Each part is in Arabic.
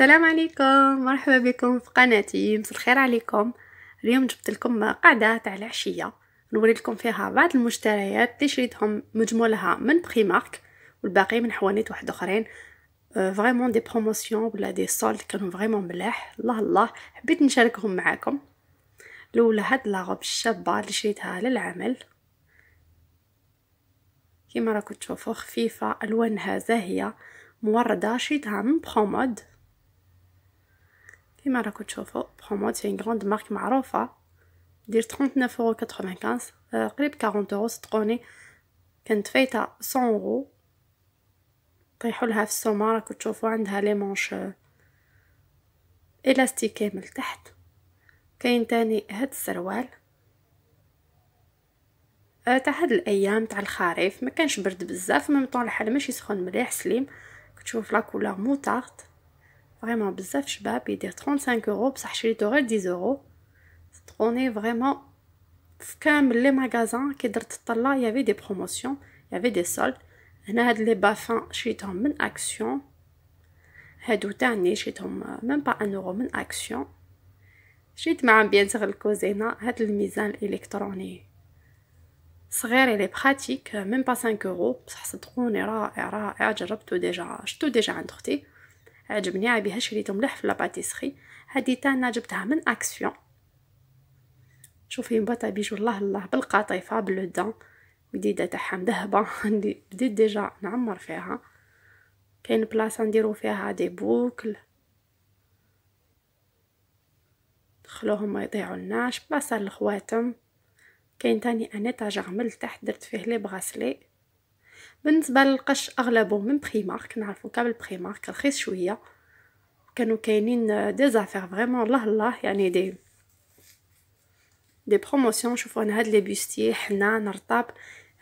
السلام عليكم مرحبا بكم في قناتي مساء الخير عليكم اليوم جبت لكم قاعده تاع العشيه نوري لكم فيها بعض المشتريات اللي شريتهم مجمولها من بريمارك والباقي من حوانيت واحد اخرين فريمون دي بروموسيون ولا دي سولد كانوا فريمون ملاح الله الله حبيت نشاركهم معاكم الاولى هاد لاغوب الشابه اللي شريتها للعمل كيما راكم تشوفوا خفيفه الوانها زاهيه موردة شريتها من برومود كيما راكم تشوفوا برومو تي يعني غروند مارك معروفه دير 39.95 آه قريب 40 يورو صدقوني كانت فايته 100 يورو طيحوا لها في السومه راكم تشوفوا عندها لي مونش آه، الاستيكي من تحت كاين تاني هاد السروال آه، تاع هاد الايام تاع الخريف ما كانش برد بزاف ميم طون الحال ماشي سخون مليح سليم كتشوف لا كولور vraiment bzaf chbab et dire 35 euros ça chez les torrents 10 euros on est vraiment comme les magasins qui dirent il y avait des promotions il y avait des soldes on a les baffins chez ton men action on et tout dernier chez ton même pas un euro men action j'ai dit bien sûr le on a hâte le en électronique c'est صغير لي براتيك ميم با 5 يورو بصح صدقوني راه راه déjà ديجا شفتو ديجا عند اختي عجبني عبيها شريته ملح في لاباتيسخي هادي تانا جبتها من اكسيون شوفي مباتا بيجو الله الله بالقاطيفة باللودان جديده تاعها مذهبه بديت ديجا نعمر فيها كاين بلاصه نديرو فيها دي بوكل خلوهم ما يضيعوا لناش بلاصه الخواتم كاين تاني انيطاج غمل تحت درت فيه لي بغاسلي بالنسبه للقش اغلبهم من بريمارك نعرفو كامل بريمارك رخيص شويه كانوا كاينين دي زافير فريمون الله الله يعني دي دي بروموسيون شوفوا انا هاد لي بيستي حنان رطاب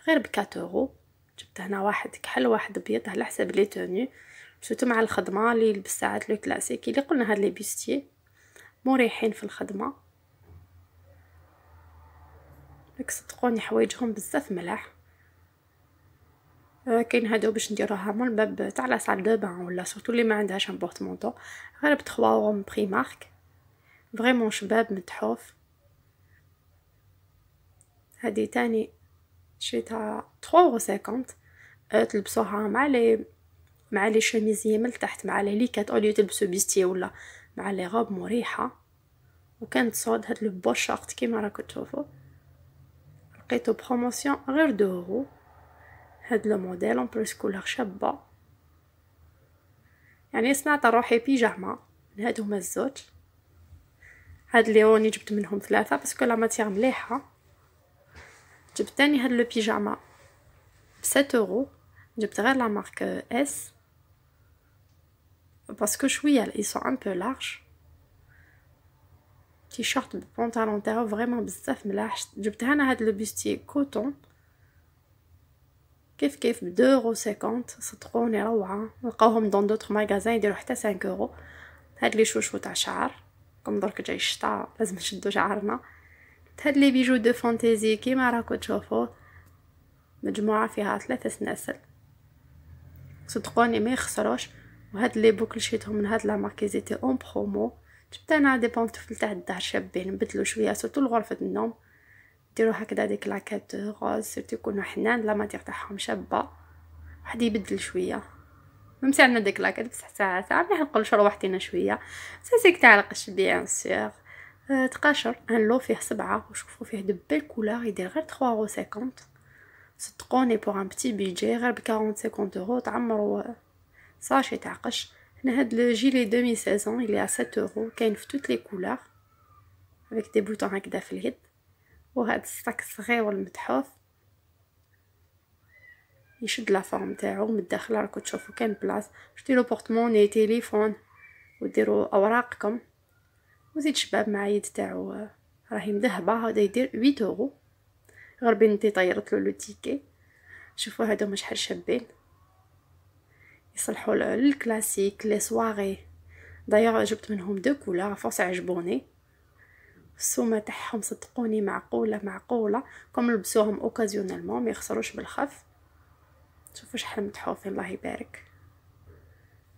غير بكاتورو جبت هنا واحد كحل واحد ابيض على حساب لي توني سوتو مع الخدمه اللي ساعات لو كلاسيكي اللي قلنا هاد لي بيستي مريحين في الخدمه لك صدقوني حوايجهم بزاف ملاح كاين هادو باش نديروها من الباب تاع لا سال دو بان ولا سورتو اللي ما عندهاش ان بورتمونطو غير ب 3 اورو بري مارك فريمون شباب متحوف هادي تاني شريتها 3 و 50 تلبسوها مع لي مع لي شميزيه من تحت مع لي ليكات اوليو تلبسو بيستي ولا مع لي غوب مريحه وكانت صاد هاد لو بو شارت كيما راكم تشوفوا لقيتو بروموسيون غير دو اورو هاد لو موديل اون بليس كولور شابه يعني صنعت روحي بيجاما من هاد هما الزوج هاد ليوني جبت منهم ثلاثه باسكو لا ماتيغ مليحه جبت تاني هاد لو بيجاما ب بسات اورو جبت غير لا مارك اس باسكو شويه الايسو ان بو لارج تي شورت بونطالون تاعو فريمون بزاف ملاح جبت هنا هاد لو بوستي كوتون كيف كيف ب 2.50 صدقوني روعة نلقاوهم دون دوطخ ماغازان يديرو حتى يورو هاد لي شوشو تاع شعر كون درك جاي الشتا لازم نشدو شعرنا هاد لي بيجو دو فانتيزي كيما راكو تشوفوه مجموعة فيها ثلاثة سناسل صدقوني ما يخسروش وهاد لي بوكل شيتهم من هاد لا ماركيزيتي اون برومو جبت انا دي بونتوفل تاع الدار شابين نبدلو شويه سوتو لغرفه النوم ديروا هكذا ديك لاكات غوز سيرتو يكونوا حنان لا ماتيغ تاعهم شابه واحد يبدل شويه عندنا ديك لاكات بصح ساعه ساعه مليح نقلشوا روحتينا شويه ساسيك تاع القش بيان سيغ أه تقاشر ان لو فيه سبعة وشوفوا فيه دو بيل كولار يدير غير 3 اورو 50 صدقوني بوغ ان بتي بيجي غير ب 40 50 اورو تعمروا ساشي تاع قش هنا هاد لو جيلي دومي سيزون اللي ا 7 اورو كاين في توت لي كولور avec des boutons هكذا في اليد وهاد الصاك الصغير المتحف يشد لا فورم تاعو من الداخل راكم تشوفوا كاين بلاص بورتمون اي تيليفون وديروا اوراقكم وزيد شباب مع يد تاعو راهي مذهبه هذا يدير 8 اورو غير بنتي طيرت له لو تيكي شوفوا هادو شحال شابين يصلحوا للكلاسيك لي سواري دايوغ جبت منهم دو كولور فورس عجبوني السومه تاعهم صدقوني معقوله معقوله كم لبسوهم اوكازيونالمون ما يخسروش بالخف شوفوا شحال متحوفين الله يبارك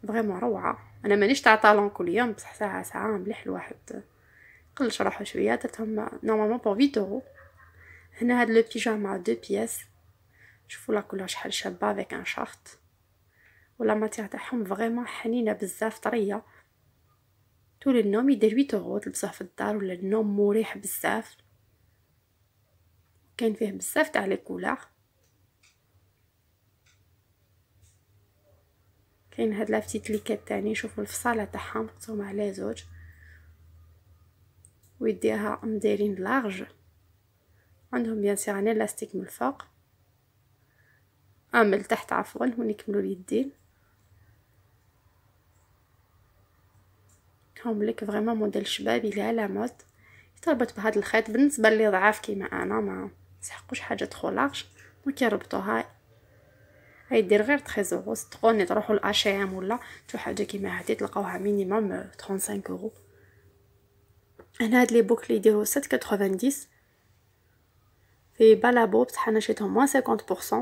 فريمون روعه انا مانيش تاع طالون كل يوم بصح ساعه ساعه مليح الواحد قل روحو شويه درتهم نورمالمون بور 8 اورو هنا هاد لو بيجاما دو بياس شوفوا لا كولور شحال شابه افيك ان شارت ولا ماتيغ تاعهم فريمون حنينه بزاف طريه طول النوم يدير 8 اورو تلبسوه في الدار ولا النوم مريح بزاف كاين فيه بزاف تاع لي كولار كاين هاد لافتيت ليكات تاني شوفوا الفصاله تاعهم قسموا على زوج ويديها مديرين لارج عندهم بيان سيغ ان الاستيك من الفوق اه من تحت عفوا ونكملوا اليدين هم لك فريمون موديل شبابي اللي على مود يتربط بهاد الخيط بالنسبه اللي ضعاف كيما انا ما تحقوش حاجه تخو لارج دونك يربطوها دير غير 13 اورو صدقوني تروحوا لاشي ام H&M ولا تو حاجه كيما هادي تلقاوها مينيموم 35 اورو انا هاد لي بوك اللي يديروا 7.90 في بالابو بصح شريتهم موان 50%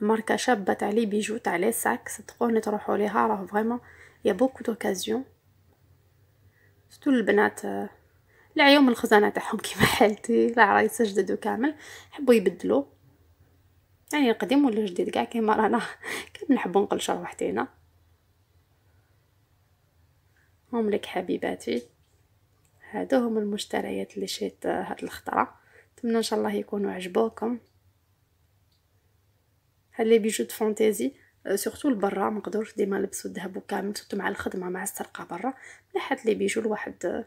ماركه شابه تاع لي بيجو تاع لي ساك صدقوني تروحوا ليها راه فريمون يا بوكو دوكازيون شفتوا البنات لعيوم الخزانه تاعهم كيما حالتي العرايس جدد كامل حبوا يبدلوا يعني القديم ولا الجديد كاع كيما رانا كان نحبوا نقلشوا حتينا هم لك حبيباتي هادو هم المشتريات اللي شيت هاد الخطره نتمنى ان شاء الله يكونوا عجبوكم هاد لي بيجو فانتازي أه، سورتو لبرا ما نقدروش ديما نلبسو الذهب كامل سورتو مع الخدمه مع السرقه برا بلا لي بيجو لواحد أه،